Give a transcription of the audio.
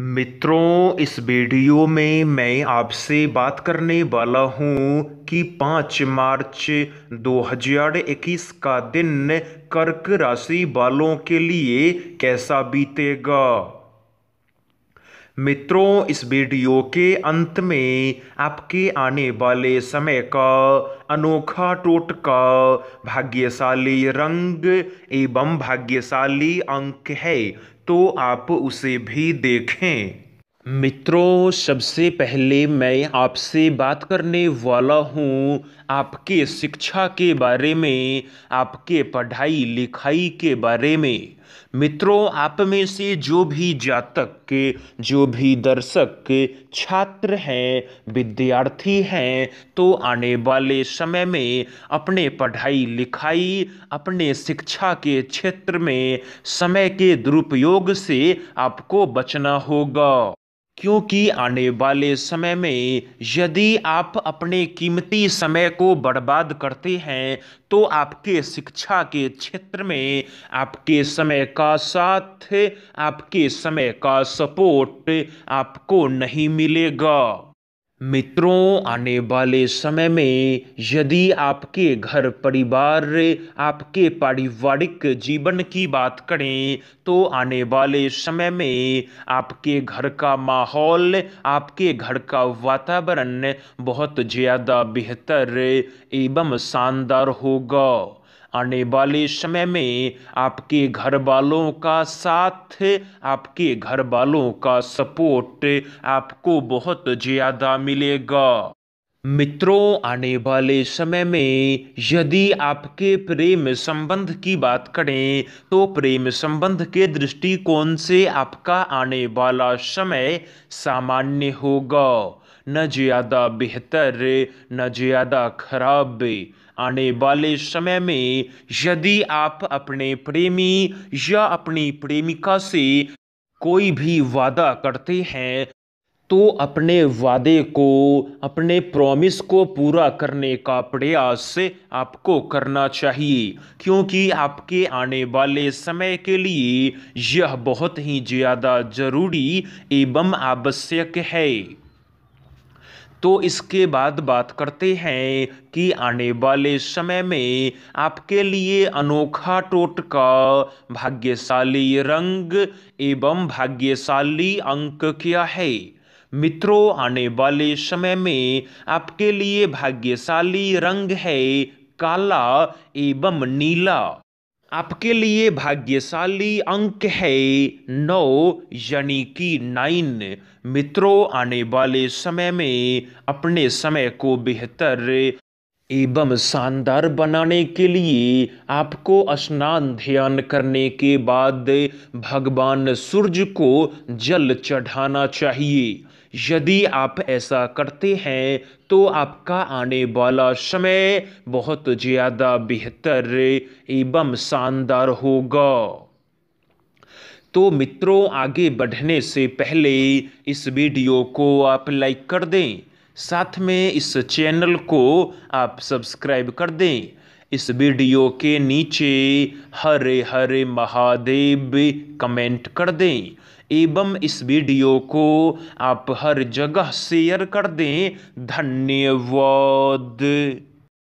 मित्रों इस वीडियो में मैं आपसे बात करने वाला हूं कि 5 मार्च 2021 का दिन कर्क राशि वालों के लिए कैसा बीतेगा मित्रों इस वीडियो के अंत में आपके आने वाले समय का अनोखा टोटका भाग्यशाली रंग एवं भाग्यशाली अंक है तो आप उसे भी देखें मित्रों सबसे पहले मैं आपसे बात करने वाला हूँ आपके शिक्षा के बारे में आपके पढ़ाई लिखाई के बारे में मित्रों आप में से जो भी जातक के जो भी दर्शक के छात्र हैं विद्यार्थी हैं तो आने वाले समय में अपने पढ़ाई लिखाई अपने शिक्षा के क्षेत्र में समय के दुरुपयोग से आपको बचना होगा क्योंकि आने वाले समय में यदि आप अपने कीमती समय को बर्बाद करते हैं तो आपके शिक्षा के क्षेत्र में आपके समय का साथ आपके समय का सपोर्ट आपको नहीं मिलेगा मित्रों आने वाले समय में यदि आपके घर परिवार आपके पारिवारिक जीवन की बात करें तो आने वाले समय में आपके घर का माहौल आपके घर का वातावरण बहुत ज़्यादा बेहतर एवं शानदार होगा आने वाले समय में आपके घर वालों का साथ आपके घर वालों का सपोर्ट आपको बहुत ज़्यादा मिलेगा मित्रों आने वाले समय में यदि आपके प्रेम संबंध की बात करें तो प्रेम संबंध के दृष्टिकोण से आपका आने वाला समय सामान्य होगा न ज़्यादा बेहतर न ज़्यादा खराब आने वाले समय में यदि आप अपने प्रेमी या अपनी प्रेमिका से कोई भी वादा करते हैं तो अपने वादे को अपने प्रॉमिस को पूरा करने का प्रयास आपको करना चाहिए क्योंकि आपके आने वाले समय के लिए यह बहुत ही ज़्यादा ज़रूरी एवं आवश्यक है तो इसके बाद बात करते हैं कि आने वाले समय में आपके लिए अनोखा टोटका भाग्यशाली रंग एवं भाग्यशाली अंक क्या है मित्रों आने वाले समय में आपके लिए भाग्यशाली रंग है काला एवं नीला आपके लिए भाग्यशाली अंक है नौ यानी कि नाइन मित्रों आने वाले समय में अपने समय को बेहतर एवं शानदार बनाने के लिए आपको स्नान ध्यान करने के बाद भगवान सूर्य को जल चढ़ाना चाहिए यदि आप ऐसा करते हैं तो आपका आने वाला समय बहुत ज़्यादा बेहतर एवं शानदार होगा तो मित्रों आगे बढ़ने से पहले इस वीडियो को आप लाइक कर दें साथ में इस चैनल को आप सब्सक्राइब कर दें इस वीडियो के नीचे हरे हरे महादेव कमेंट कर दें एवं इस वीडियो को आप हर जगह शेयर कर दें धन्यवाद